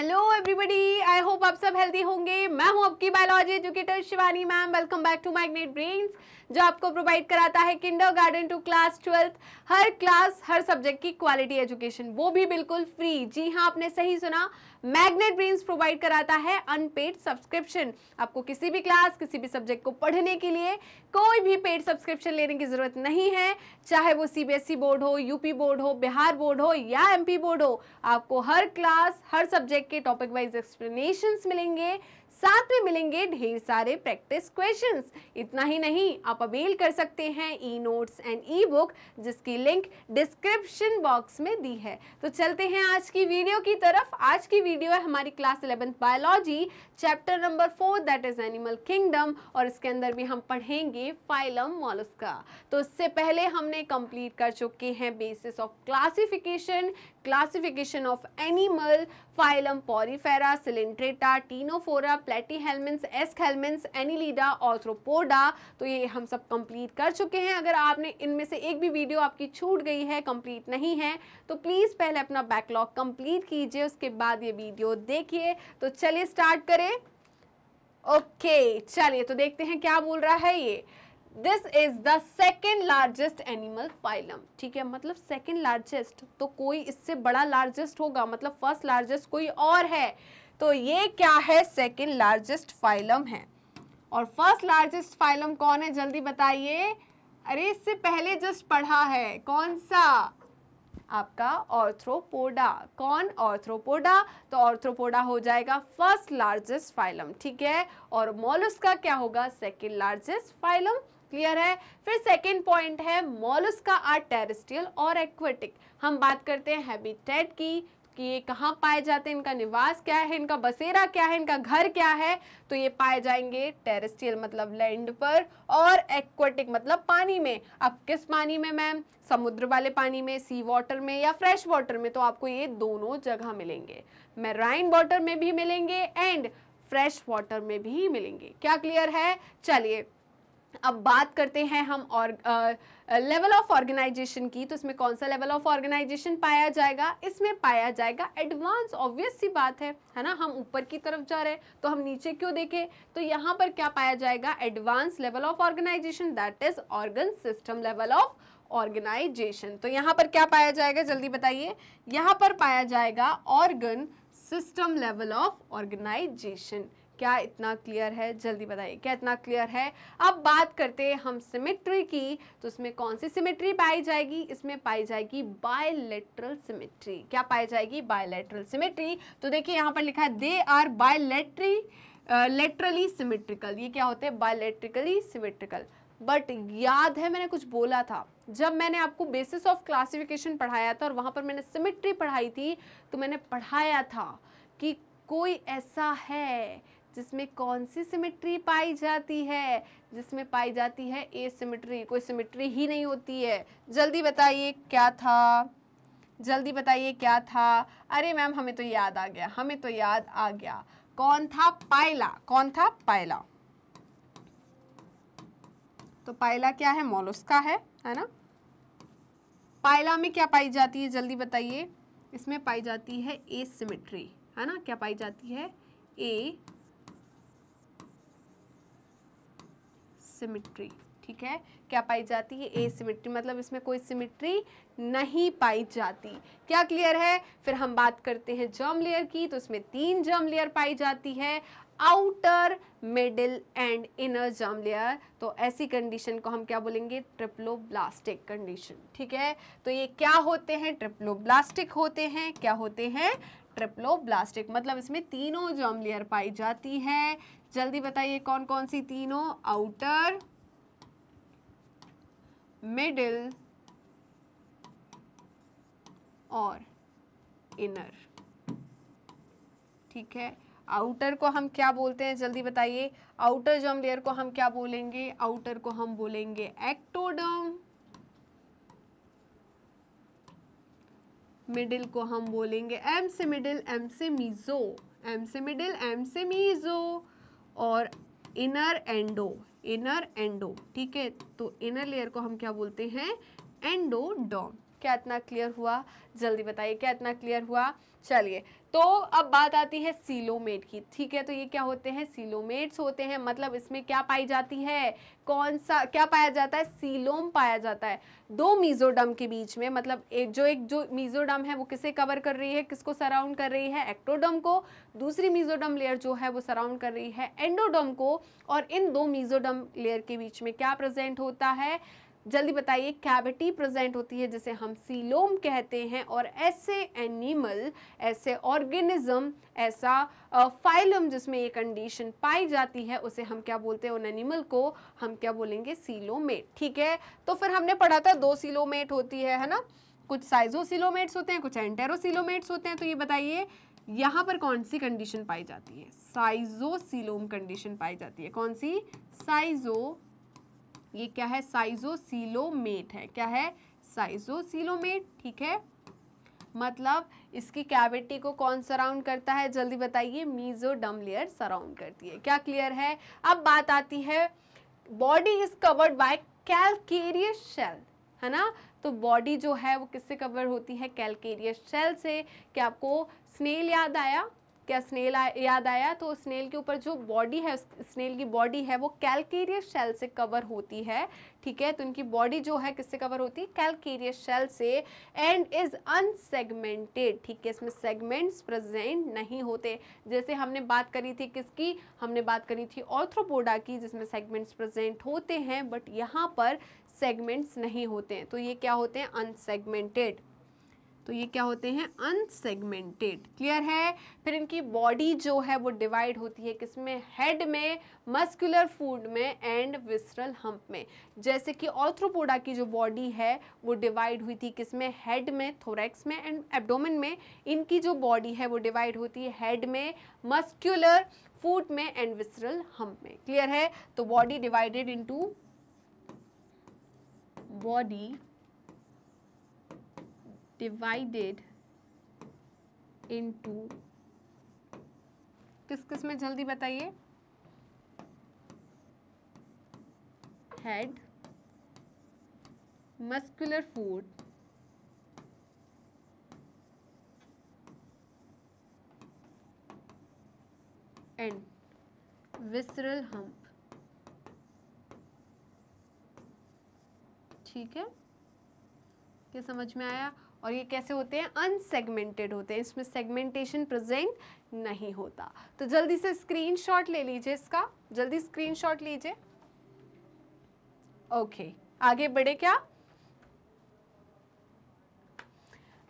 hello everybody I hope आप सब healthy होंगे मैं हूं आपकी biology educator Shivani ma'am welcome back to Magnet Brains जो आपको प्रोवाइड कराता है kindergarten to class twelfth हर क्लास हर सब्जेक्ट की क्वालिटी एजुकेशन वो भी बिल्कुल फ्री जी हाँ आपने सही सुना मैग्नेट ब्रीन्स प्रोवाइड कराता है अनपेड सब्सक्रिप्शन आपको किसी भी क्लास किसी भी सब्जेक्ट को पढ़ने के लिए कोई भी पेड सब्सक्रिप्शन लेने की ज़रूरत नहीं है चाहे वो सीबीएसई e बोर्ड हो यूपी बोर्ड हो बिहार बोर्ड हो या एमपी बोर्ड हो आपको हर क्लास हर सब्जेक्ट के टॉपिक वाइज एक्सप्लेनेशंस मिलेंगे साथ में मिलेंगे ढेर सारे प्रैक्टिस क्वेश्चंस इतना ही नहीं आप अवेल कर सकते हैं e notes and e book जिसकी लिंक डिस्क्रिप्शन बॉक्स में दी है तो चलते हैं आज की वीडियो की तरफ आज की वीडियो है हमारी class eleventh biology chapter number four that is animal kingdom और इसके अंदर भी हम पढ़ेंगे फाइलम मॉलस्का तो इससे पहले हमने कंप्लीट कर चुके हैं basis of classification classification of animal phylum porifera cylindrata tenophora platyhelminths eschelminths annelida arthropoda तो ये हम सब कंप्लीट कर चुके हैं अगर आपने इनमें से एक भी वीडियो आपकी छूट गई है कंप्लीट नहीं है तो प्लीज़ पहले अपना बैकलॉग कंप्लीट कीजिए उसके बाद ये वीडियो देखिए तो चलिए स्टार्ट करें ओके चलिए तो देखते हैं क्या बोल रहा है ये this is the second largest animal phylum ठीक है मतलब सेकेंड लार्जेस्ट तो कोई इससे बड़ा लार्जेस्ट होगा मतलब फर्स्ट लार्जेस्ट कोई और है तो ये क्या है सेकेंड लार्जेस्ट फाइलम है और फर्स्ट लार्जेस्ट फाइलम कौन है जल्दी बताइए अरे इससे पहले जस्ट पढ़ा है कौन सा आपका ऑर्थ्रोपोडा कौन ऑर्थ्रोपोडा तो ऑर्थ्रोपोडा हो जाएगा फर्स्ट लार्जेस्ट फाइलम ठीक है और मोलुस्का क्या होगा सेकेंड लार्जेस्ट फाइलम क्लियर है फिर सेकेंड पॉइंट है मोलस्का आर टेरेस्ट्रियल और एक्वेटिक हम बात करते हैं हैबिटेट की कि ये कहाँ पाए जाते हैं इनका निवास क्या है इनका बसेरा क्या है इनका घर क्या है तो ये पाए जाएंगे टेरेस्ट्रियल मतलब लैंड पर और एक्वेटिक मतलब पानी में अब किस पानी में मैम समुद्र वाले पानी में सी वाटर में या फ्रेश वाटर में तो आपको ये दोनों जगह मिलेंगे मेराइन वाटर में भी मिलेंगे एंड फ्रेश वाटर में भी मिलेंगे क्या क्लियर है चलिए अब बात करते हैं हम और लेवल ऑफ ऑर्गेनाइजेशन की तो इसमें कौन सा लेवल ऑफ ऑर्गेनाइजेशन पाया जाएगा इसमें पाया जाएगा एडवांस ऑब्वियस सी बात है है ना हम ऊपर की तरफ जा रहे हैं तो हम नीचे क्यों देखें तो यहाँ पर क्या पाया जाएगा advance level of organisation that is organ system level of organisation तो यहाँ पर क्या पाया जाएगा जल्दी बताइए यहाँ पर पाया जाएगा organ system level of organisation क्या इतना क्लियर है जल्दी बताइए क्या इतना क्लियर है अब बात करते हैं हम सिमेट्री की तो इसमें कौन सी सिमेट्री पाई जाएगी इसमें पाई जाएगी बायोलेट्रल सिमेट्री क्या पाई जाएगी बायोलेट्रल सिमेट्री तो देखिए यहाँ पर लिखा है they are bilaterally laterally symmetrical ये क्या होते हैं बायोलेट्रिकली सिमेट्रिकल बट याद है मैंने कुछ बोला था जब मैंने आपको बेसिस ऑफ क्लासिफिकेशन पढ़ाया था और वहाँ पर मैंने सिमेट्री पढ़ाई थी तो मैंने पढ़ाया था कि कोई ऐसा है जिसमें कौन सी सिमेट्री पाई जाती है जिसमें पाई जाती है ए सिमेट्री कोई सिमेट्री ही नहीं होती है जल्दी बताइए क्या था जल्दी बताइए क्या था अरे मैम हमें तो याद आ गया हमें तो याद आ गया कौन था पायला कौन था पायला तो पायला क्या है मोलुस्का है है ना पायला में क्या पाई जाती है जल्दी बताइए इसमें पाई जाती है ए सिमेट्री है ना क्या पाई जाती है ए सिमिट्री ठीक है क्या पाई जाती है ए सिमिट्री मतलब इसमें कोई सिमिट्री नहीं पाई जाती क्या क्लियर है फिर हम बात करते हैं जर्म लेयर की तो इसमें तीन जर्म लेयर पाई जाती है outer middle and inner germ layer तो ऐसी कंडीशन को हम क्या बोलेंगे ब्लास्टिक कंडीशन ठीक है तो ये क्या होते हैं ब्लास्टिक होते हैं क्या होते हैं ब्लास्टिक मतलब इसमें तीनों जर्म लेयर पाई जाती है जल्दी बताइए कौन कौन सी तीनों आउटर मिडिल और इनर ठीक है आउटर को हम क्या बोलते हैं जल्दी बताइए आउटर जम लेयर को हम क्या बोलेंगे आउटर को हम बोलेंगे एक्टोडम मिडिल को हम बोलेंगे एम से मिडिल एम से मीजो एम से मिडिल एम से मीजो और इनर एंडो इनर एंडो ठीक है तो इनर लेयर को हम क्या बोलते हैं एंडोडॉम क्या इतना क्लियर हुआ जल्दी बताइए क्या इतना क्लियर हुआ चलिए तो अब बात आती है सीलोमेट की ठीक है तो ये क्या होते हैं सीलोमेट्स होते हैं मतलब इसमें क्या पाई जाती है कौन सा क्या पाया जाता है सीलोम पाया जाता है दो मीजोडम के बीच में मतलब एक जो एक जो मीजोडम है वो किसे कवर कर रही है किसको सराउंड कर रही है एक्टोडम को दूसरी मीजोडम लेयर जो है वो सराउंड कर रही है एंडोडम को और इन दो मीजोडम लेयर के बीच में क्या प्रेजेंट होता है जल्दी बताइए कैविटी प्रेजेंट होती है जिसे हम सीलोम कहते हैं और ऐसे एनिमल ऐसे ऑर्गेनिज्म ऐसा फाइलम जिसमें ये कंडीशन पाई जाती है उसे हम क्या बोलते हैं उन एनिमल को हम क्या बोलेंगे सीलोमेट ठीक है तो फिर हमने पढ़ा था दो सीलोमेट होती है है ना कुछ साइजोसिलोमेट्स होते हैं कुछ एंटेरोसिलोमेट्स होते हैं तो ये बताइए यहाँ पर कौन सी कंडीशन पाई जाती है साइजोसिलोम कंडीशन पाई जाती है कौन सी साइजो ये क्या है साइजोसीलोमेट है क्या है साइजोसीलोमेट ठीक है मतलब इसकी कैविटी को कौन सराउंड करता है जल्दी बताइए मीजोडम लेयर सराउंड करती है क्या क्लियर है अब बात आती है body is covered by calcareous shell है ना तो बॉडी जो है वो किससे कवर होती है कैलकेरियस शेल से क्या आपको स्नेल याद आया क्या स्नेल याद आया तो स्नेल के ऊपर जो बॉडी है स्नेल की बॉडी है वो कैलकेरियस शेल से कवर होती है ठीक है तो इनकी बॉडी जो है किससे कवर होती है कैलकेरियस शेल से एंड इज अनसेगमेंटेड ठीक है इसमें सेगमेंट्स प्रेजेंट नहीं होते जैसे हमने बात करी थी किसकी हमने बात करी थी ऑर्थ्रोपोडा की जिसमें सेगमेंट्स प्रेजेंट होते हैं बट यहाँ पर सेगमेंट्स नहीं होते हैं तो ये क्या होते हैं अनसेगमेंटेड तो ये क्या होते हैं अनसेगमेंटेड क्लियर है फिर इनकी बॉडी जो है वो डिवाइड होती है किसमें हेड में मस्कुलर फूड में एंड विसरल हम्प में जैसे कि ऑर्थ्रोपोडा की जो बॉडी है वो डिवाइड हुई थी किसमें हेड में थोरेक्स में एंड एब्डोमेन में इनकी जो बॉडी है वो डिवाइड होती है हेड में मस्क्यूलर फूड में एंड विसरल हम्प में क्लियर है तो body divided into body divided into किस किस में जल्दी बताइए head muscular foot and visceral hump ठीक है क्या समझ में आया और ये कैसे होते हैं अनसेगमेंटेड होते हैं इसमें सेगमेंटेशन प्रेजेंट नहीं होता तो जल्दी से स्क्रीनशॉट ले लीजिए इसका जल्दी स्क्रीनशॉट लीजिए ओके आगे बढ़े क्या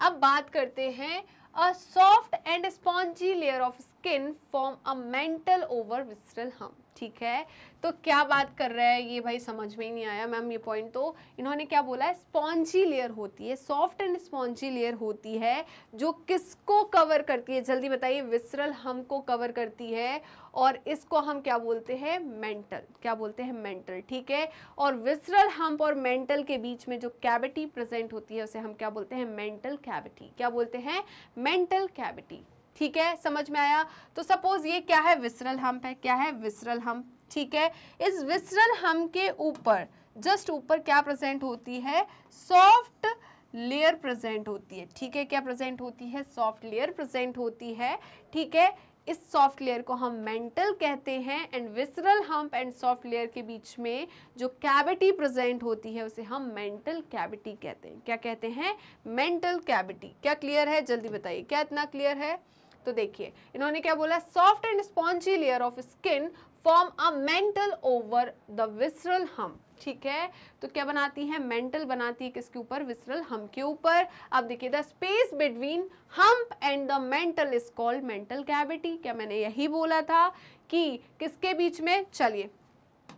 अब बात करते हैं a soft and spongy layer of skin form a mantle over visceral hump ठीक है तो क्या बात कर रहा है ये भाई समझ में ही नहीं आया मैम ये पॉइंट तो इन्होंने क्या बोला है स्पॉन्जी लेयर होती है सॉफ्ट एंड स्पॉन्जी लेयर होती है जो किसको कवर करती है जल्दी बताइए विसरल हम को कवर करती है और इसको हम क्या बोलते हैं मेंटल क्या बोलते हैं मेंटल ठीक है और विसरल हम्प और मेंटल के बीच में जो कैविटी प्रेजेंट होती है उसे हम क्या बोलते हैं मेंटल कैविटी क्या बोलते हैं मेंटल कैविटी ठीक है समझ में आया तो सपोज ये क्या है विसरल हम्प है क्या है विसरल हम्प ठीक है इस विसरल हम के ऊपर जस्ट ऊपर क्या प्रेजेंट होती है सॉफ्ट लेयर प्रेजेंट होती है ठीक है क्या प्रेजेंट होती है सॉफ्ट लेयर प्रेजेंट होती है ठीक है इस सॉफ्ट लेयर को हम मेंटल कहते हैं and visceral hump and soft layer के बीच में जो कैविटी प्रेजेंट होती है उसे हम मेंटल कैविटी कहते हैं क्या कहते हैं मेंटल कैविटी क्या क्लियर है जल्दी बताइए क्या इतना क्लियर है तो देखिए इन्होंने क्या बोला soft and spongy layer of skin form a mantle over the visceral hump ठीक है तो क्या बनाती है मेंटल बनाती है किसके ऊपर विसरल हम के ऊपर अब देखिए the space between hump and the mantle is called mantle cavity क्या मैंने यही बोला था कि किसके बीच में चलिए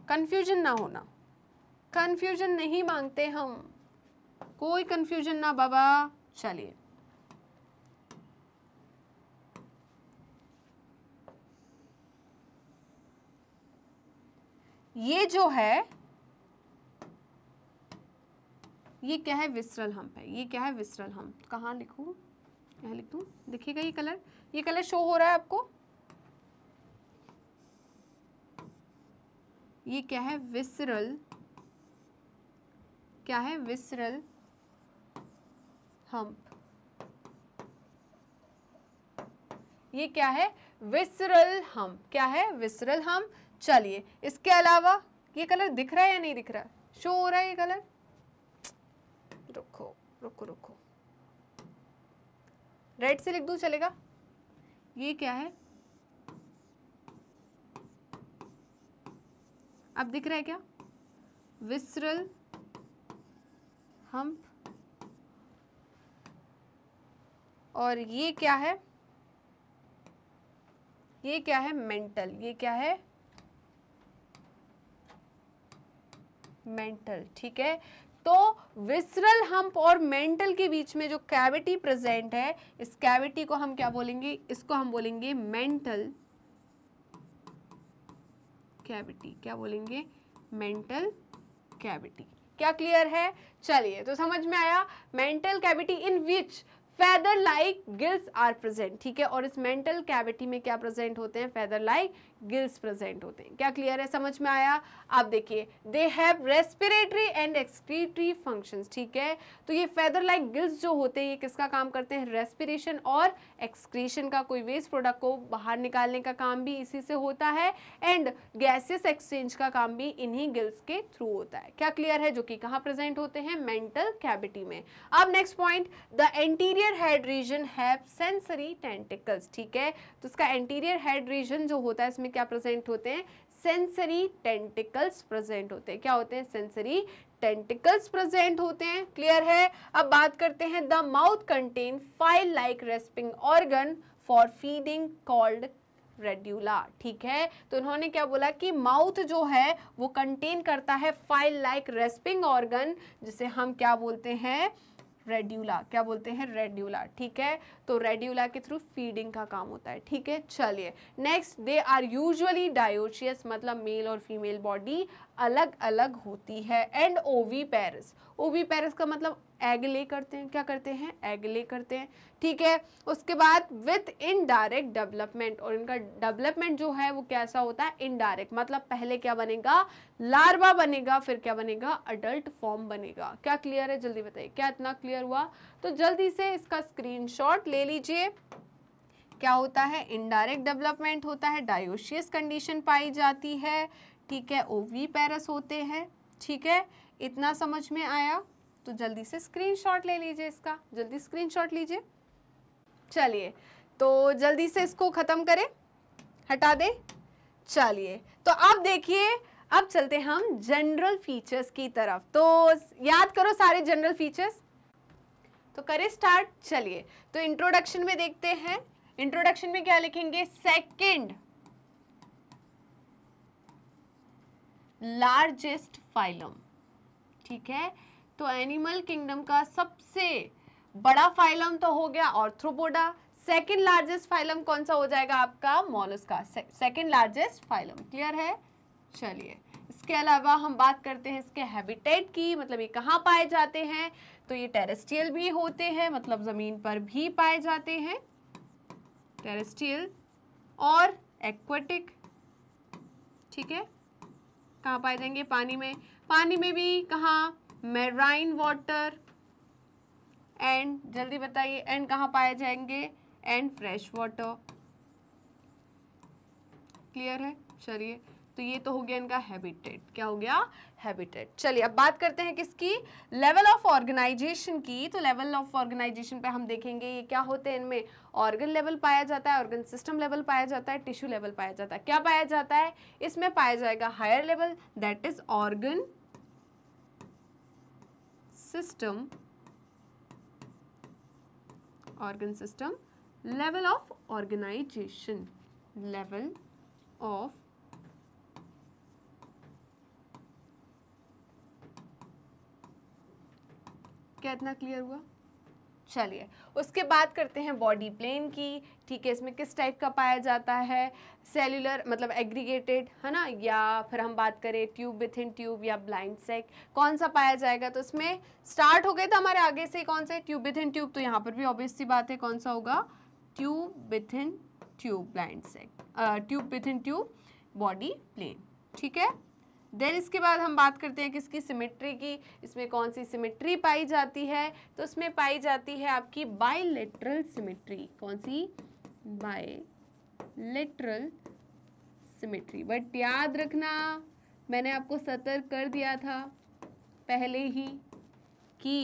कन्फ्यूजन ना होना कन्फ्यूजन नहीं मांगते हम कोई कन्फ्यूजन ना बाबा चलिए ये जो है ये क्या है विसरल हम्प है ये क्या है विसरल हम्प कहाँ लिखूँ यहाँ लिख दूँ लिखेगा ये कलर ये कलर शो हो रहा है आपको ये क्या है विसरल क्या है विसरल हम्प ये क्या है विसरल हम क्या है विसरल हम्प चलिए इसके अलावा ये कलर दिख रहा है या नहीं दिख रहा शो हो रहा है ये कलर रुको रुको रुको रेड से लिख दू चलेगा ये क्या है अब दिख रहा है क्या विसरल हम और ये क्या है ये क्या है मेंटल ये क्या है मेंटल ठीक है तो विसरल हम्प और मेंटल के बीच में जो कैविटी प्रेजेंट है इस कैविटी को हम क्या बोलेंगे इसको हम बोलेंगे मेंटल कैविटी क्या बोलेंगे मेंटल कैविटी क्या क्लियर है चलिए तो समझ में आया mantle cavity in which feather like gills are present ठीक है और इस मेंटल कैविटी में क्या प्रेजेंट होते हैं फेदर लाइक गिल्स प्रेजेंट होते हैं क्या क्लियर है समझ में आया आप देखिए they have respiratory and excretory functions ठीक है तो ये फेदर लाइक गिल्स जो होते हैं ये किसका काम करते हैं रेस्पिरेशन और एक्सक्रीशन का कोई वेस्ट प्रोडक्ट को बाहर निकालने का काम भी इसी से होता है एंड गैसेस एक्सचेंज का काम भी इन्हीं गिल्स के थ्रू होता है क्या क्लियर है जो कि कहाँ प्रेजेंट होते हैं मेंटल कैबिटी में अब next point the anterior head region have sensory tentacles ठीक है तो इसका एंटीरियर हेड रीजन जो होता है इसमें क्या प्रेजेंट होते हैं सेंसरी टेंटिकल्स प्रेजेंट होते हैं क्या होते हैं सेंसरी टेंटिकल्स प्रेजेंट होते हैं क्लियर है अब बात करते हैं the mouth contain file like rasping organ for feeding called radula ठीक है तो उन्होंने क्या बोला कि माउथ जो है वो कंटेन करता है फाइल लाइक रेस्पिंग ऑर्गन जिसे हम क्या बोलते हैं रेड्यूला क्या बोलते हैं रेड्यूला ठीक है तो रेड्यूला के थ्रू फीडिंग का काम होता है ठीक है चलिए next they are usually dioecious मतलब मेल और फीमेल बॉडी अलग अलग होती है एंड ओवी पेरिस ओवी पैरस का मतलब एग ले करते हैं क्या करते हैं एग ले करते हैं ठीक है उसके बाद विथ इनडायरेक्ट डेवलपमेंट और इनका डेवलपमेंट जो है वो कैसा होता है इनडायरेक्ट मतलब पहले क्या बनेगा लार्वा बनेगा फिर क्या बनेगा अडल्ट फॉर्म बनेगा क्या क्लियर है जल्दी बताइए क्या इतना क्लियर हुआ तो जल्दी से इसका स्क्रीन ले लीजिए क्या होता है इनडायरेक्ट डेवलपमेंट होता है डायोशियस कंडीशन पाई जाती है ठीक है ओवी पैरस होते हैं ठीक है इतना समझ में आया तो जल्दी से स्क्रीनशॉट ले लीजिए इसका जल्दी स्क्रीनशॉट लीजिए चलिए तो जल्दी से इसको ख़त्म करें हटा दे चलिए तो अब देखिए अब चलते हम जनरल फीचर्स की तरफ तो याद करो सारे जनरल फीचर्स तो करें स्टार्ट चलिए तो इंट्रोडक्शन में देखते हैं इंट्रोडक्शन में क्या लिखेंगे सेकंड लार्जेस्ट फाइलम ठीक है तो एनिमल किंगडम का सबसे बड़ा फाइलम तो हो गया ऑर्थ्रोपोडा सेकेंड लार्जेस्ट फाइलम कौन सा हो जाएगा आपका का सेकेंड लार्जेस्ट फाइलम क्लियर है चलिए इसके अलावा हम बात करते हैं इसके हैबिटेट की मतलब ये कहाँ पाए जाते हैं तो ये टेरेस्ट्रियल भी होते हैं मतलब ज़मीन पर भी पाए जाते हैं टेरेस्ट्रियल और एक्वेटिक ठीक है कहाँ पाए जाएंगे पानी में पानी में भी कहाँ मेराइन वाटर एंड जल्दी बताइए एंड कहाँ पाए जाएंगे एंड फ्रेश वाटर क्लियर है चलिए तो ये तो हो गया इनका हैबिटेट क्या हो गया हैबिटेट चलिए अब बात करते हैं किसकी लेवल ऑफ ऑर्गेनाइजेशन की तो लेवल ऑफ ऑर्गेनाइजेशन पे हम देखेंगे ये क्या होते हैं इनमें ऑर्गन लेवल पाया जाता है ऑर्गन सिस्टम लेवल पाया जाता है टिश्यू लेवल पाया जाता है क्या पाया जाता है इसमें पाया जाएगा higher level that is organ system organ system level of organization level of क्या इतना क्लियर हुआ चलिए उसके बाद करते हैं बॉडी प्लेन की ठीक है इसमें किस टाइप का पाया जाता है सेलुलर मतलब एग्रीगेटेड है ना या फिर हम बात करें ट्यूब विथ इन ट्यूब या ब्लाइंड सेक कौन सा पाया जाएगा तो इसमें स्टार्ट हो गए तो हमारे आगे से कौन सा ट्यूब विथ इन ट्यूब तो यहाँ पर भी ऑब्वियस सी बात है कौन सा होगा tube within tube blind sac tube within tube body plan ठीक है देन इसके बाद हम बात करते हैं किसकी सिमेट्री की इसमें कौन सी सिमेट्री पाई जाती है तो इसमें पाई जाती है आपकी बायलेटरल सिमेट्री कौन सी बायलेटरल सिमेट्री बट याद रखना मैंने आपको सतर्क कर दिया था पहले ही कि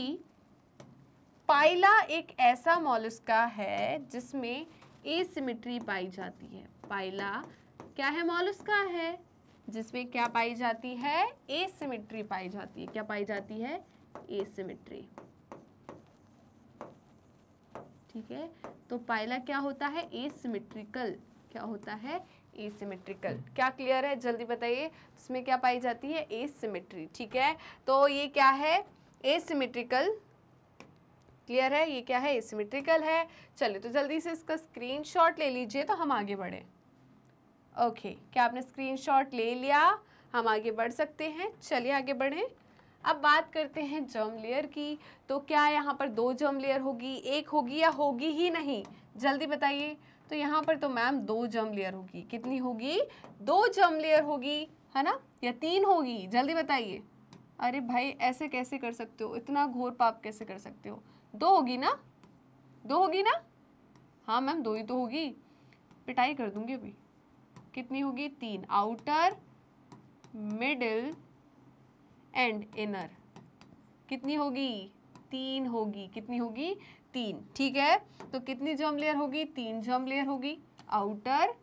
पाइला एक ऐसा मोलस्का है जिसमें ए सिमेट्री पाई जाती है पाइला क्या है मोलस्का है जिसमें क्या पाई जाती है ए सिमिट्री पाई जाती है क्या पाई जाती है ए सिमिट्री ठीक है तो पायला क्या होता है ए सिमिट्रिकल क्या होता है ए सिमेट्रिकल क्या क्लियर है जल्दी बताइए इसमें क्या पाई जाती है ए सिमेट्री ठीक है तो ये क्या है ए सिमेट्रिकल क्लियर है ये क्या है ए सिमेट्रिकल है चलिए तो जल्दी से इसका स्क्रीनशॉट ले लीजिए तो हम आगे बढ़ें ओके okay, क्या आपने स्क्रीनशॉट ले लिया हम आगे बढ़ सकते हैं चलिए आगे बढ़ें अब बात करते हैं जर्म लेयर की तो क्या यहाँ पर दो जर्म लेयर होगी एक होगी या होगी ही नहीं जल्दी बताइए तो यहाँ पर तो मैम दो जर्म लेयर होगी कितनी होगी दो जर्म लेयर होगी है ना या तीन होगी जल्दी बताइए अरे भाई ऐसे कैसे कर सकते हो इतना घोर पाप कैसे कर सकते हो दो होगी ना दो होगी ना हाँ मैम दो ही तो होगी पिटाई कर दूंगी अभी कितनी होगी तीन आउटर मिडिल एंड इनर कितनी होगी तीन होगी कितनी होगी तीन ठीक है तो कितनी जर्म लेयर होगी तीन जर्म लेयर होगी आउटर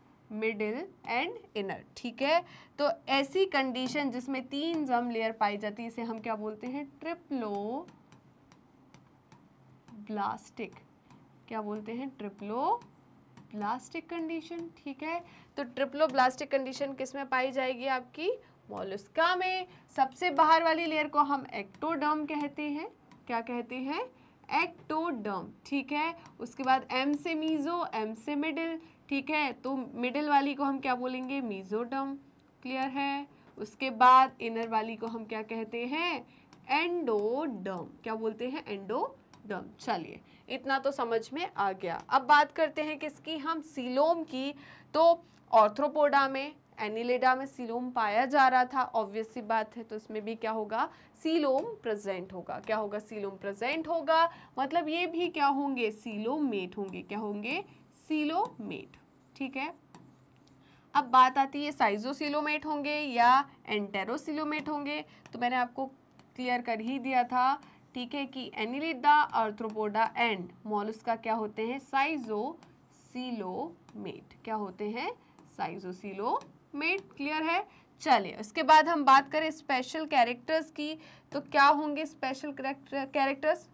मिडिल एंड इनर ठीक है तो ऐसी कंडीशन जिसमें तीन जर्म लेयर पाई जाती है इसे हम क्या बोलते हैं ट्रिपलो ब्लास्टिक क्या बोलते हैं ट्रिपलो ब्लास्टिक कंडीशन ठीक है तो ट्रिपलो ब्लास्टिक कंडीशन किस में पाई जाएगी आपकी मोलुस्का में सबसे बाहर वाली लेयर को हम एक्टोडर्म कहते हैं क्या कहते हैं एक्टोडर्म ठीक है उसके बाद एम से मीज़ो एम से मिडिल ठीक है तो मिडिल वाली को हम क्या बोलेंगे मीज़ोडर्म क्लियर है उसके बाद इनर वाली को हम क्या कहते हैं एंडोडर्म क्या बोलते हैं एंडोडर्म चलिए इतना तो समझ में आ गया अब बात करते हैं किसकी हम सीलोम की तो ऑर्थ्रोपोडा में एनिलेडा में सीलोम पाया जा रहा था ऑब्वियस सी बात है तो इसमें भी क्या होगा सीलोम प्रेजेंट होगा क्या होगा सीलोम प्रेजेंट होगा मतलब ये भी क्या होंगे सीलोमेट होंगे क्या होंगे सीलोमेट ठीक है अब बात आती है साइजोसिलोमेट होंगे या एंटेरोसिलोमेट होंगे तो मैंने आपको क्लियर कर ही दिया था ठीक है कि एनिलिडा आर्थ्रोपोडा एंड मोलुस्का क्या होते हैं साइजो क्या होते हैं साइजो सीलोमेट क्लियर है चलिए उसके बाद हम बात करें स्पेशल कैरेक्टर्स की तो क्या होंगे स्पेशल कैरेक्टर्स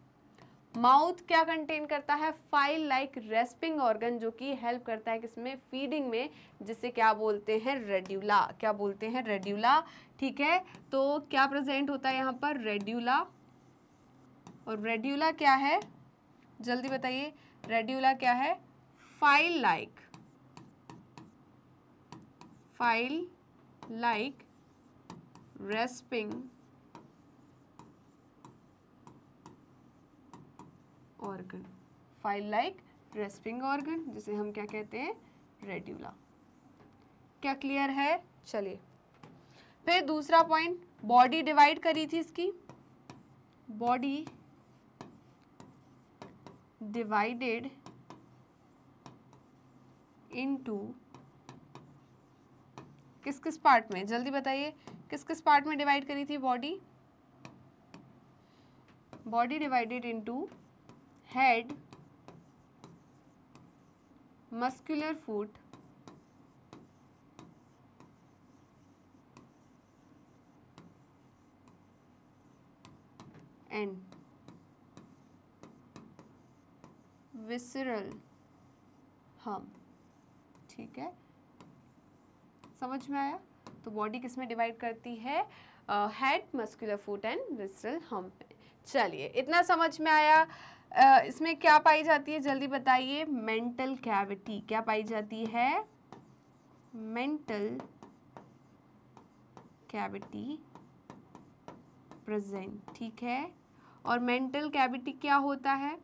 माउथ क्या कंटेन करता है फाइल लाइक रेस्पिंग ऑर्गन जो कि हेल्प करता है किसमें फीडिंग में जिसे क्या बोलते हैं रेड्यूला क्या बोलते हैं रेड्यूला ठीक है तो क्या प्रेजेंट होता है यहाँ पर रेड्यूला और रेड्यूला क्या है जल्दी बताइए रेड्यूला क्या है file like file like rasping organ file like rasping organ जिसे हम क्या कहते हैं रेड्यूला क्या क्लियर है चलिए फिर दूसरा पॉइंट बॉडी डिवाइड करी थी इसकी बॉडी divided into किस किस पार्ट में जल्दी बताइए किस किस पार्ट में डिवाइड करी थी body body divided into head muscular foot and visceral hump ठीक है समझ में आया तो बॉडी किसमें डिवाइड करती है head muscular foot and visceral hump चलिए इतना समझ में आया uh, इसमें क्या पाई जाती है जल्दी बताइए मेंटल कैविटी क्या पाई जाती है मेंटल कैविटी प्रेजेंट ठीक है और मेंटल कैविटी क्या होता है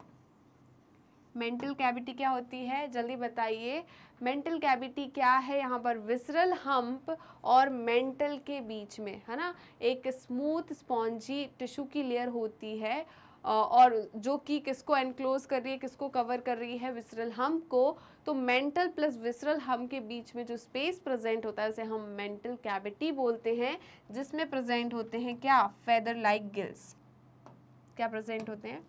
मेंटल कैविटी क्या होती है जल्दी बताइए मेंटल कैविटी क्या है यहाँ पर विसरल हम्प और मेंटल के बीच में है ना एक स्मूथ स्पॉन्जी टिश्यू की लेयर होती है और जो कि किसको एनक्लोज कर रही है किसको कवर कर रही है विसरल हम्प को तो मेंटल प्लस विसरल हम्प के बीच में जो स्पेस प्रेजेंट होता है उसे हम मेंटल कैविटी बोलते हैं जिसमें प्रेजेंट होते हैं क्या फेदर लाइक गिल्स क्या प्रेजेंट होते हैं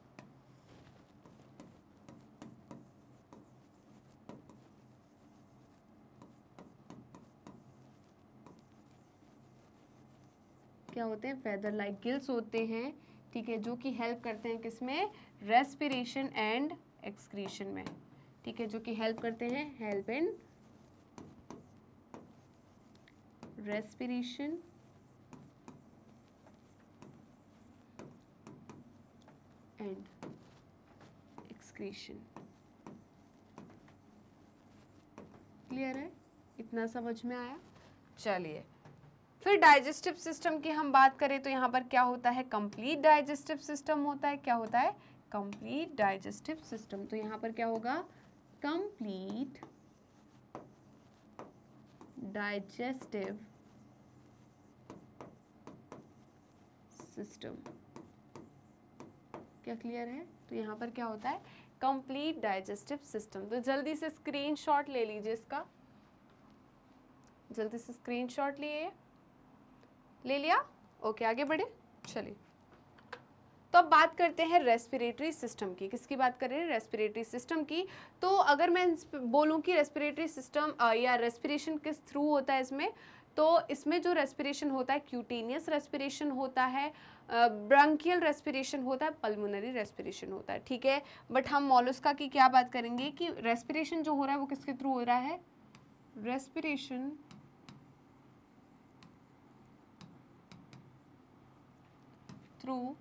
क्या होते हैं फेदर लाइक गिल्स होते हैं ठीक है जो कि हेल्प करते हैं किसमें रेस्पिरेशन एंड एक्सक्रीशन में ठीक है जो कि हेल्प करते हैं help in respiration and excretion clear है इतना समझ में आया चलिए फिर डाइजेस्टिव सिस्टम की हम बात करें तो यहाँ पर क्या होता है कंप्लीट डाइजेस्टिव सिस्टम होता है क्या होता है कंप्लीट डाइजेस्टिव सिस्टम तो यहाँ पर क्या होगा कंप्लीट डाइजेस्टिव सिस्टम क्या क्लियर है तो यहाँ पर क्या होता है कंप्लीट डाइजेस्टिव सिस्टम तो जल्दी से स्क्रीनशॉट ले लीजिए इसका जल्दी से स्क्रीनशॉट लिए ले लिया ओके आगे बढ़े चलिए तो अब बात करते हैं रेस्पिरेटरी सिस्टम की किसकी बात कर रहे हैं रेस्पिरेटरी सिस्टम की तो अगर मैं बोलूँ कि रेस्पिरेटरी सिस्टम या रेस्पिरेशन किस थ्रू होता है इसमें तो इसमें जो रेस्पिरेशन होता है क्यूटेनियस रेस्पिरेशन होता है ब्रंकियल रेस्पिरेशन होता है पल्मोनरी रेस्पिरेशन होता है ठीक है बट हम मोलोस्का की क्या बात करेंगे कि रेस्पिरेशन जो हो रहा है वो किसके थ्रू हो रहा है respiration through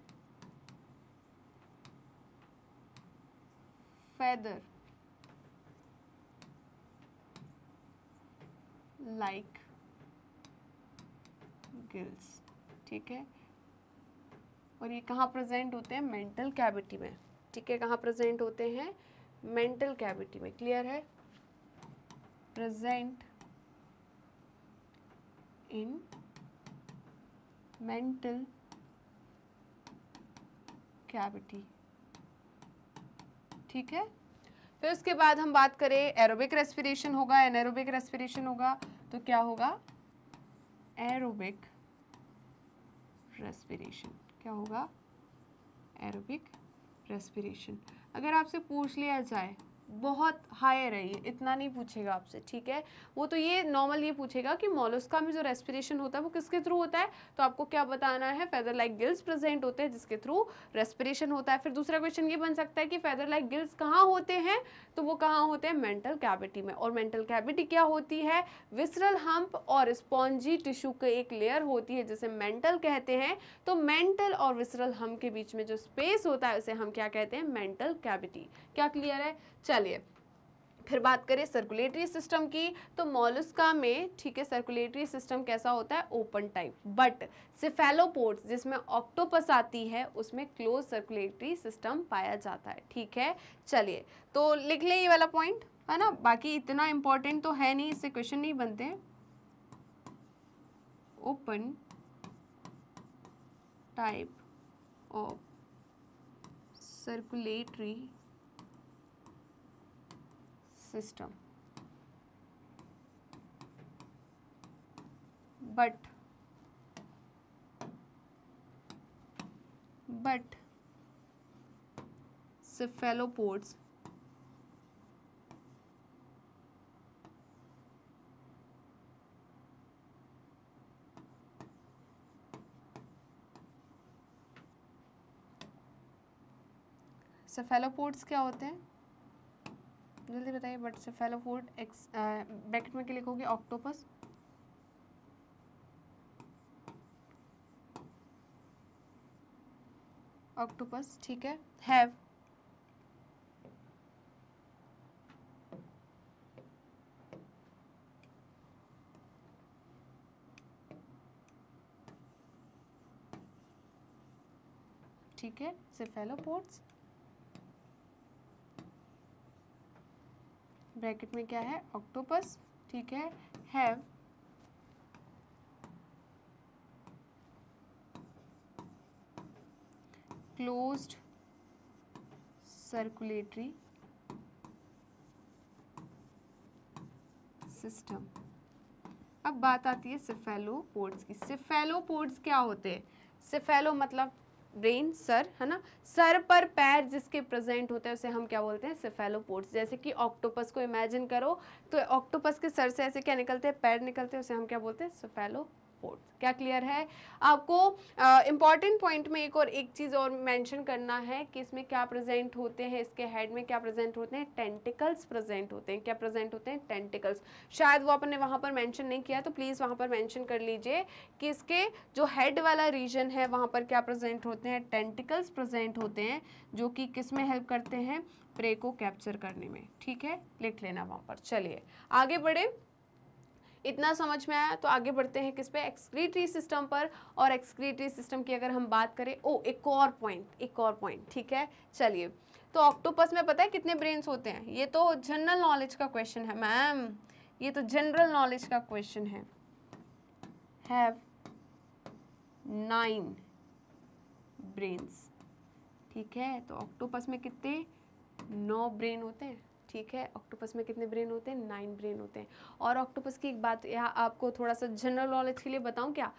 feather like gills ठीक है और ये कहाँ प्रेजेंट होते हैं मेंटल कैविटी में ठीक है कहाँ प्रेजेंट होते हैं मेंटल कैविटी में क्लियर है प्रेजेंट इन मेंटल कैविटी ठीक है फिर उसके बाद हम बात करें एरोबिक रेस्पिरेशन होगा एनएरोबिक रेस्पिरेशन होगा तो क्या होगा एरोबिक रेस्पिरेशन क्या होगा एरोबिक रेस्पिरेशन अगर आपसे पूछ लिया जाए बहुत हायर है ये इतना नहीं पूछेगा आपसे ठीक है वो तो ये नॉर्मल ये पूछेगा कि मोलस्का में जो रेस्पिरेशन होता है वो किसके थ्रू होता है तो आपको क्या बताना है फेदर लाइक गिल्स प्रेजेंट होते हैं जिसके थ्रू रेस्पिरेशन होता है फिर दूसरा क्वेश्चन ये बन सकता है कि फेदर लाइक गिल्स कहाँ होते हैं तो वो कहाँ होते हैं मेंटल कैविटी में और मेंटल कैविटी क्या होती है विसरल हम्प और स्पॉन्जी टिश्यू के एक लेयर होती है जिसे मेंटल कहते हैं तो मेंटल और विसरल हम्प के बीच में जो स्पेस होता है उसे हम क्या कहते हैं मेंटल कैविटी क्या क्लियर है चलिए फिर बात करें सर्कुलेटरी सिस्टम की तो मोलुस्का में ठीक है सर्कुलेटरी सिस्टम कैसा होता है ओपन टाइप बट सिफेलोपोर्ट्स जिसमें ऑक्टोपस आती है उसमें क्लोज सर्कुलेटरी सिस्टम पाया जाता है ठीक है चलिए तो लिख लें ये वाला पॉइंट है ना बाकी इतना इंपॉर्टेंट तो है नहीं इससे क्वेश्चन नहीं बनते open type of circulatory system but but cephalopods cephalopods क्या होते हैं जल्दी बताइए बट से फूड एक्स बैकेट में क्या लिखोगे ऑक्टोपस ऑक्टोपस ठीक है हैव ठीक है सिर्फ सेफेलोपोड्स ब्रैकेट में क्या है ऑक्टोपस ठीक है हैव क्लोज्ड सर्कुलेटरी सिस्टम अब बात आती है सिफेलोपोड्स की सिफेलोपोड्स क्या होते हैं सिफेलो मतलब ब्रेन सर है ना सर पर पैर जिसके प्रेजेंट होते हैं उसे हम क्या बोलते हैं सेफेलोपोड्स जैसे कि ऑक्टोपस को इमेजिन करो तो ऑक्टोपस के सर से ऐसे क्या निकलते हैं पैर निकलते हैं उसे हम क्या बोलते हैं सेफेलो एक्सपोर्ट्स क्या क्लियर है आपको इंपॉर्टेंट uh, पॉइंट में एक और एक चीज़ और मेंशन करना है कि इसमें क्या प्रेजेंट होते हैं इसके हेड में क्या प्रेजेंट होते हैं टेंटिकल्स प्रेजेंट होते हैं क्या प्रेजेंट होते हैं टेंटिकल्स शायद वो आपने वहां पर मेंशन नहीं किया तो प्लीज़ वहां पर मेंशन कर लीजिए कि इसके जो हेड वाला रीजन है वहां पर क्या प्रेजेंट होते हैं टेंटिकल्स प्रेजेंट होते हैं जो कि किस में हेल्प करते हैं प्रे को कैप्चर करने में ठीक है लिख लेना वहां पर चलिए आगे बढ़े इतना समझ में आया तो आगे बढ़ते हैं किस पे एक्सक्रीटरी सिस्टम पर और एक्सक्रीटरी सिस्टम की अगर हम बात करें ओ एक और पॉइंट एक और पॉइंट ठीक है चलिए तो ऑक्टोपस में पता है कितने ब्रेन्स होते हैं ये तो जनरल नॉलेज का क्वेश्चन है मैम ये तो जनरल नॉलेज का क्वेश्चन है हैव नाइन ब्रेन्स ठीक है तो ऑक्टोपस में कितने नौ ब्रेन होते हैं ठीक है ऑक्टोपस में कितने ब्रेन होते हैं नाइन ब्रेन होते हैं और ऑक्टोपस की एक बात यहाँ आपको थोड़ा सा जनरल नॉलेज के लिए बताऊँ क्या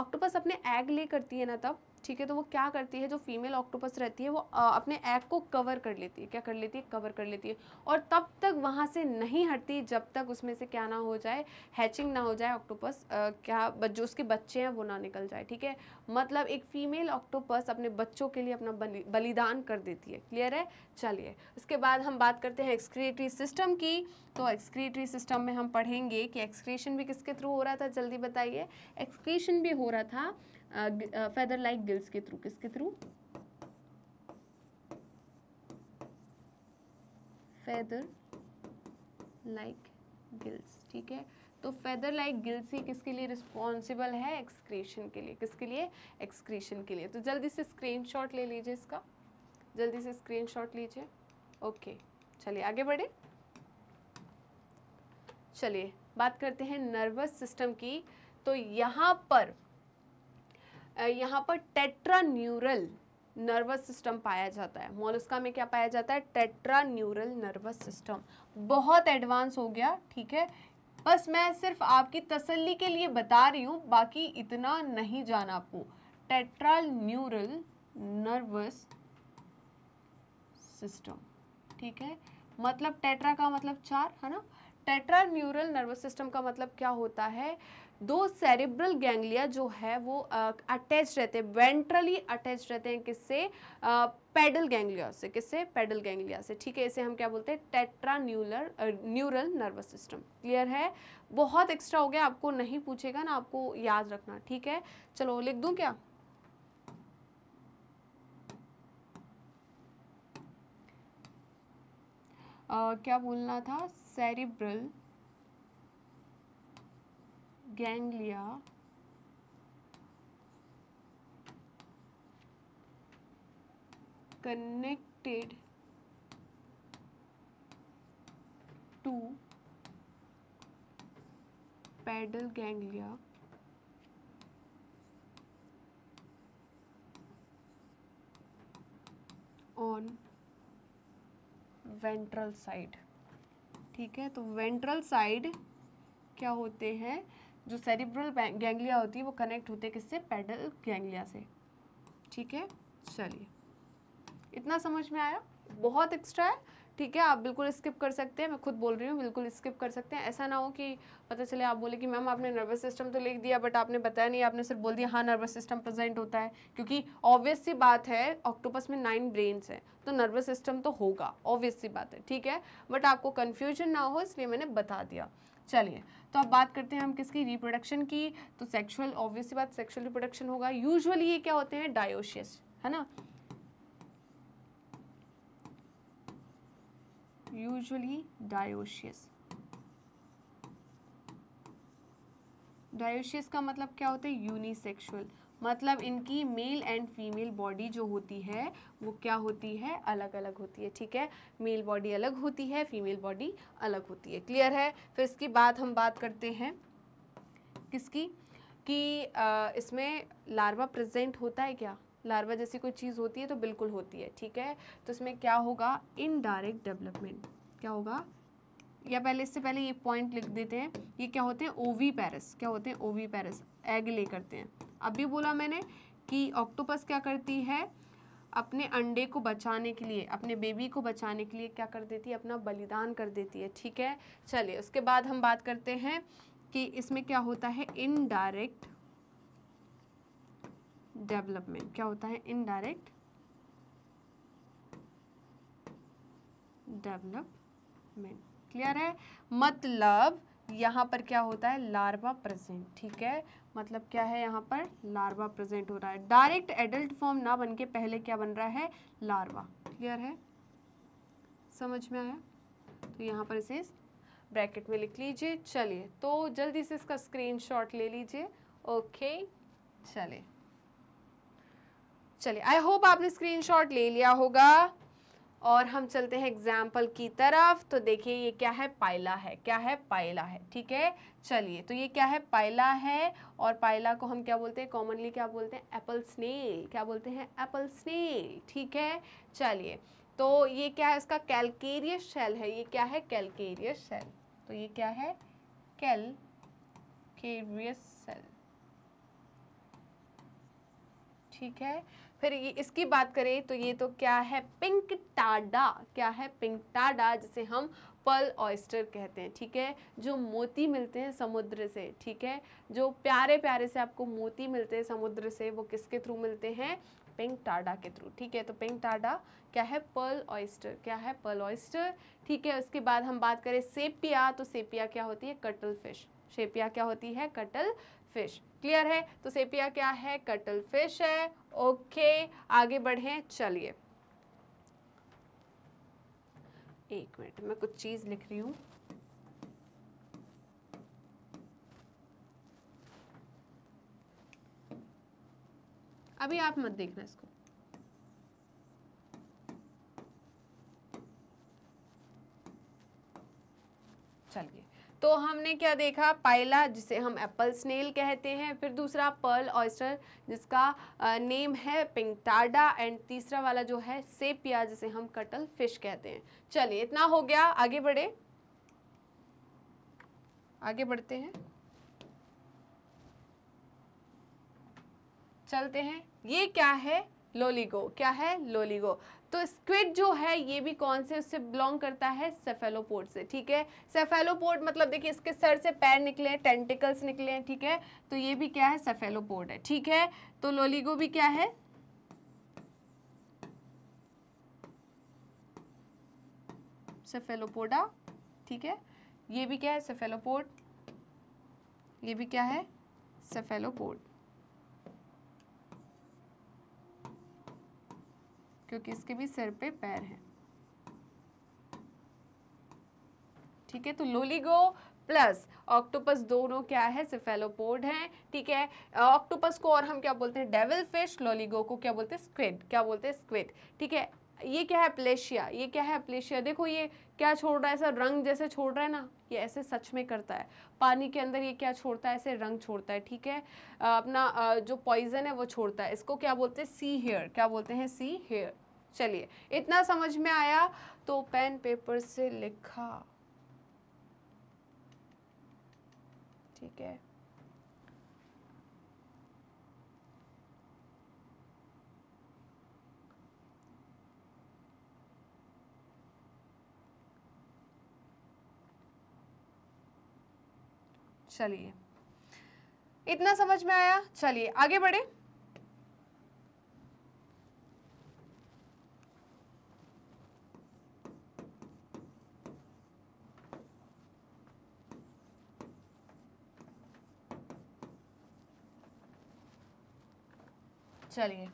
ऑक्टोपस अपने एग ले करती है ना तब ठीक है तो वो क्या करती है जो फीमेल ऑक्टोपस रहती है वो अपने एग को कवर कर लेती है क्या कर लेती है कवर कर लेती है और तब तक वहाँ से नहीं हटती जब तक उसमें से क्या ना हो जाए हैचिंग ना हो जाए ऑक्टोपस क्या जो उसके बच्चे हैं वो ना निकल जाए ठीक है मतलब एक फीमेल ऑक्टोपस अपने बच्चों के लिए अपना बलि, बलिदान कर देती है क्लियर है चलिए उसके बाद हम बात करते हैं एक्सक्रिएटरी सिस्टम की तो एक्सक्रिएटरी सिस्टम में हम पढ़ेंगे कि एक्सक्रिएशन भी किसके थ्रू हो रहा था जल्दी बताइए एक्सक्रिएशन भी हो रहा था फेदर लाइक गिल्स के थ्रू किसके थ्रू फेदर लाइक गिल्स ठीक है तो फेदर लाइक गिल्स ही किसके लिए रिस्पॉन्सिबल है एक्सक्रीशन के लिए किसके लिए एक्सक्रीशन के लिए तो जल्दी से स्क्रीनशॉट ले लीजिए इसका जल्दी से स्क्रीनशॉट लीजिए ओके चलिए आगे बढ़े चलिए बात करते हैं नर्वस सिस्टम की तो यहाँ पर यहाँ पर टेट्रा न्यूरल नर्वस सिस्टम पाया जाता है मोलस्का में क्या पाया जाता है टेट्रा न्यूरल नर्वस सिस्टम बहुत एडवांस हो गया ठीक है बस मैं सिर्फ आपकी तसल्ली के लिए बता रही हूँ बाकी इतना नहीं जाना आपको टेट्रा न्यूरल नर्वस सिस्टम ठीक है मतलब टेट्रा का मतलब चार है ना टेट्रा न्यूरल नर्वस सिस्टम का मतलब क्या होता है दो सेरिब्रल गैंग्लिया जो है वो अटैच रहते हैं वेंट्रली अटैच रहते हैं किससे पेडल गैंग्लिया से किससे पेडल गैंग्लिया से ठीक है इसे हम क्या बोलते हैं tetra neural neural nervous system clear है बहुत एक्स्ट्रा हो गया आपको नहीं पूछेगा ना आपको याद रखना ठीक है चलो लिख दूँ क्या Uh, क्या बोलना था cerebral ganglia connected to pedal ganglia on ventral side ठीक है तो वेंट्रल साइड क्या होते हैं जो सेरिब्रल गैंग्लिया होती है वो कनेक्ट होते किससे पेडल गैंग्लिया से ठीक है चलिए इतना समझ में आया बहुत एक्स्ट्रा है ठीक है आप बिल्कुल स्किप कर सकते हैं मैं खुद बोल रही हूँ बिल्कुल स्किप कर सकते हैं ऐसा ना हो कि पता चले आप बोले कि मैम आपने नर्वस सिस्टम तो लिख दिया बट आपने बताया नहीं आपने सिर्फ बोल दिया हाँ नर्वस सिस्टम प्रेजेंट होता है क्योंकि ऑब्वियस सी बात है ऑक्टोपस में नाइन ब्रेन्स हैं तो नर्वस सिस्टम तो होगा ऑब्वियस सी बात है ठीक है बट आपको कन्फ्यूजन ना हो इसलिए मैंने बता दिया चलिए तो अब बात करते हैं हम किसकी रिप्रोडक्शन की तो सेक्सुअल ऑब्वियसली बात सेक्सुअल रिप्रोडक्शन होगा यूजुअली ये क्या होते हैं डायोशियस है ना यूजुअली डायोशियस डायोशियस का मतलब क्या होता है यूनिसेक्सुअल मतलब इनकी मेल एंड फीमेल बॉडी जो होती है वो क्या होती है अलग अलग होती है ठीक है मेल बॉडी अलग होती है फीमेल बॉडी अलग होती है क्लियर है फिर इसके बाद हम बात करते हैं किसकी कि आ, इसमें लार्वा प्रेजेंट होता है क्या लार्वा जैसी कोई चीज़ होती है तो बिल्कुल होती है ठीक है तो इसमें क्या होगा इनडायरेक्ट डेवलपमेंट क्या होगा या पहले इससे पहले ये पॉइंट लिख देते हैं ये क्या होते हैं ओवी पैरस क्या होते हैं ओवी पैरस एग ले करते हैं अभी बोला मैंने कि ऑक्टोपस क्या करती है अपने अंडे को बचाने के लिए अपने बेबी को बचाने के लिए क्या कर देती है अपना बलिदान कर देती है ठीक है चलिए उसके बाद हम बात करते हैं कि इसमें क्या होता है इनडायरेक्ट डेवलपमेंट क्या होता है इनडायरेक्ट डेवलपमेंट क्लियर है मतलब यहाँ पर क्या होता है लार्वा प्रेजेंट ठीक है मतलब क्या है यहाँ पर लार्वा प्रेजेंट हो रहा है डायरेक्ट एडल्ट फॉर्म ना बनके पहले क्या बन रहा है लार्वा क्लियर है समझ में आया तो यहाँ पर इसे ब्रैकेट में लिख लीजिए चलिए तो जल्दी से इसका स्क्रीन ले लीजिए ओके चले चलिए आई होप आपने स्क्रीनशॉट ले लिया होगा और हम चलते हैं एग्जाम्पल की तरफ तो देखिए ये क्या है पायला है क्या है पायला है ठीक है चलिए तो ये क्या है पायला है और पायला को हम क्या बोलते हैं कॉमनली क्या बोलते हैं एप्पल स्नेल क्या बोलते हैं एप्पल स्नेल ठीक है चलिए तो ये क्या है इसका कैलकेरियस शेल है ये क्या है कैलकेरियस शेल तो ये क्या है कैलकेरियस सेल ठीक है फिर ये इसकी बात करें तो ये तो क्या है पिंक टाडा क्या है पिंक टाडा जिसे हम पल ऑयस्टर कहते हैं ठीक है जो मोती मिलते हैं समुद्र से ठीक है जो प्यारे प्यारे से आपको मोती मिलते हैं समुद्र से वो किसके थ्रू मिलते हैं पिंक टाडा के थ्रू ठीक है तो पिंक टाडा क्या है पर्ल ऑयस्टर क्या है पर्ल ऑयस्टर ठीक है उसके बाद हम बात करें सेपिया तो सेपिया क्या होती है कटल फिश सेपिया क्या होती है कटल फिश क्लियर है तो सेपिया क्या है कटल फिश है ओके आगे बढ़े चलिए एक मिनट मैं कुछ चीज़ लिख रही हूं अभी आप मत देखना इसको चलिए तो हमने क्या देखा पाइला जिसे हम एप्पल स्नेल कहते हैं फिर दूसरा पर्ल ऑयस्टर जिसका नेम है पिंकटाडा एंड तीसरा वाला जो है सेपिया जिसे हम कटल फिश कहते हैं चलिए इतना हो गया आगे बढ़े आगे बढ़ते हैं चलते हैं ये क्या है लोलीगो क्या है लोलीगो तो स्क्विड जो है ये भी कौन से उससे बिलोंग करता है सेफेलोपोर्ट से ठीक है सेफेलोपोर्ट मतलब देखिए इसके सर से पैर निकले हैं टेंटिकल्स निकले हैं ठीक है तो ये भी क्या है सेफेलोपोर्ट है ठीक है तो लोलीगो भी क्या है सेफेलोपोडा ठीक है ये भी क्या है सेफेलोपोर्ट ये भी क्या है सेफेलोपोर्ट क्योंकि इसके भी सिर पे पैर हैं ठीक है तो लोलीगो प्लस ऑक्टोपस दोनों क्या है सिफेलोपोड हैं ठीक है ऑक्टोपस को और हम क्या बोलते हैं डेविल फिश लोलीगो को क्या बोलते हैं स्क्विड क्या बोलते हैं स्क्विड ठीक है ये क्या है प्लेशिया ये क्या है प्लेशिया देखो ये क्या छोड़ रहा है ऐसा रंग जैसे छोड़ रहा है ना ये ऐसे सच में करता है पानी के अंदर ये क्या छोड़ता है ऐसे रंग छोड़ता है ठीक है अपना जो पॉइजन है वो छोड़ता है इसको क्या बोलते हैं सी हेयर क्या बोलते हैं सी हेयर चलिए इतना समझ में आया तो पेन पेपर से लिखा ठीक है चलिए इतना समझ में आया चलिए आगे बढ़े चलिए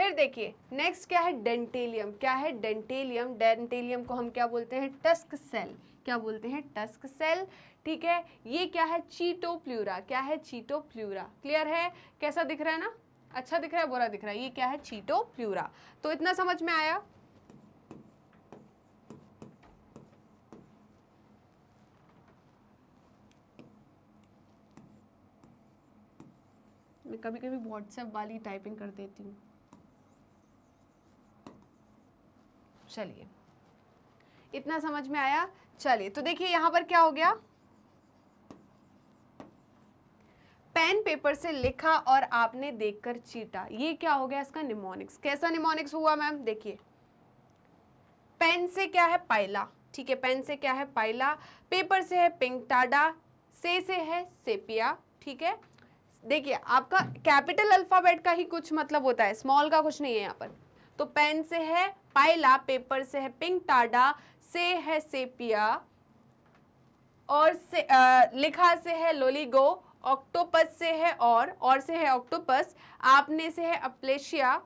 फिर देखिए नेक्स्ट क्या है डेंटेलियम क्या है डेंटेलियम डेंटेलियम को हम क्या बोलते हैं टस्क सेल क्या बोलते हैं टस्क सेल ठीक है ये क्या है चीटो प्लूरा क्या है चीटो प्लूरा क्लियर है कैसा दिख रहा है ना अच्छा दिख रहा है बुरा दिख रहा है ये क्या है चीटो प्लूरा तो इतना समझ में आया मैं कभी कभी व्हाट्सएप वाली टाइपिंग कर देती हूँ चलिए इतना समझ में आया चलिए तो देखिए यहां पर क्या हो गया पेन पेपर से लिखा और आपने देखकर चीटा ये क्या हो गया इसका निमोनिक्स कैसा निमोनिक्स हुआ मैम देखिए पेन से क्या है पाइला ठीक है पेन से क्या है पाइला पेपर से है पिंक टाडा से से है सेपिया ठीक है देखिए आपका कैपिटल अल्फाबेट का ही कुछ मतलब होता है स्मॉल का कुछ नहीं है यहाँ पर तो पेन से है पाइला पेपर से है पिंक टाडा से है सेपिया और से आ, लिखा से है लोलीगो ऑक्टोपस से है और और से है ऑक्टोपस आपने से है अपलेशिया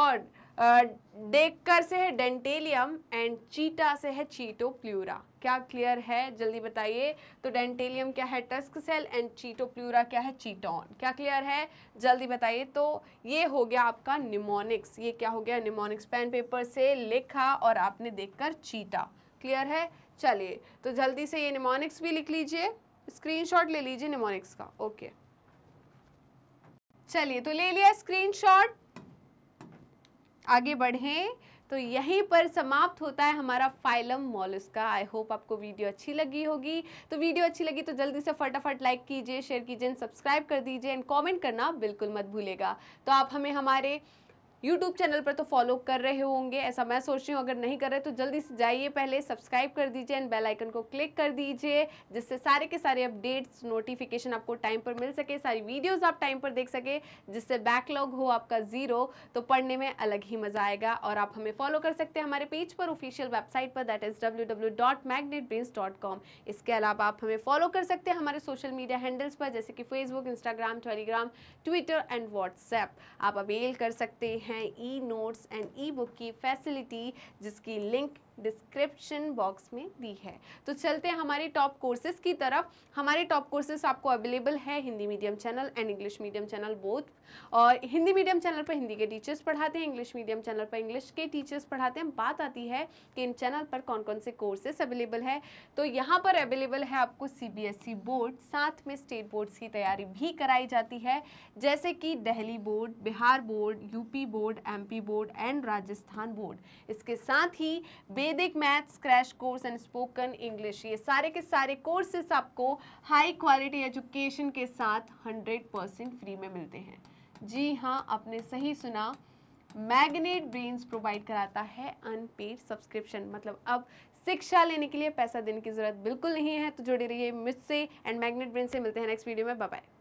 और डेकर से है डेंटेलियम एंड चीटा से है चीटो प्लूरा क्या क्लियर है जल्दी बताइए तो डेंटेलियम क्या है tusk shell and Chaetopleura क्या है चीटॉन क्या क्लियर है जल्दी बताइए तो ये हो गया आपका निमोनिक्स ये क्या हो गया निमोनिक्स पेन पेपर से लिखा और आपने देखकर चीटा क्लियर है चलिए तो जल्दी से ये निमोनिक्स भी लिख लीजिए शॉट ले लीजिए निमोनिक्स का ओके चलिए तो ले लिया स्क्रीनशॉट आगे बढ़ें तो यहीं पर समाप्त होता है हमारा फाइलम मॉलिस का आई होप आपको वीडियो अच्छी लगी होगी तो वीडियो अच्छी लगी तो जल्दी से फटाफट लाइक कीजिए शेयर कीजिए सब्सक्राइब कर दीजिए एंड कमेंट करना बिल्कुल मत भूलेगा तो आप हमें हमारे यूट्यूब चैनल पर तो फॉलो कर रहे होंगे ऐसा मैं सोच रही हूँ अगर नहीं कर रहे तो जल्दी से जाइए पहले सब्सक्राइब कर दीजिए एंड बेल आइकन को क्लिक कर दीजिए जिससे सारे के सारे अपडेट्स नोटिफिकेशन आपको टाइम पर मिल सके सारी वीडियोज़ आप टाइम पर देख सके जिससे बैकलॉग हो आपका ज़ीरो तो पढ़ने में अलग ही मज़ा आएगा और आप हमें फॉलो कर सकते हैं हमारे पेज पर ऑफिशियल वेबसाइट पर दैट इज़ डब्ल्यू इसके अलावा आप हमें फॉलो कर सकते हैं हमारे सोशल मीडिया हैंडल्स पर जैसे कि Facebook Instagram Telegram Twitter and WhatsApp आप अवेल कर सकते हैं हैं e notes and e book की फैसिलिटी जिसकी लिंक डिस्क्रिप्शन बॉक्स में दी है तो चलते हैं हमारे टॉप कोर्सेज की तरफ हमारे टॉप कोर्सेज आपको अवेलेबल है Hindi medium channel and English medium channel both और हिंदी मीडियम चैनल पर हिंदी के टीचर्स पढ़ाते हैं इंग्लिश मीडियम चैनल पर इंग्लिश के टीचर्स पढ़ाते हैं बात आती है कि इन चैनल पर कौन कौन से कोर्सेस अवेलेबल है तो यहाँ पर अवेलेबल है आपको सी बोर्ड e साथ में स्टेट बोर्ड्स की तैयारी भी कराई जाती है जैसे कि Delhi board Bihar board UP board P board and Rajasthan board इसके साथ ही बे Vedic maths crash course and spoken English ये सारे के सारे कोर्सेस आपको हाई क्वालिटी एजुकेशन के साथ हंड्रेड परसेंट फ्री में मिलते हैं जी हाँ आपने सही सुना मैग्नेट ब्रेन्स प्रोवाइड कराता है अनपेड सब्सक्रिप्शन मतलब अब शिक्षा लेने के लिए पैसा देने की ज़रूरत बिल्कुल नहीं है तो जुड़े रहिए मिस से एंड मैग्नेट ब्रेन से मिलते हैं नेक्स्ट वीडियो में बाय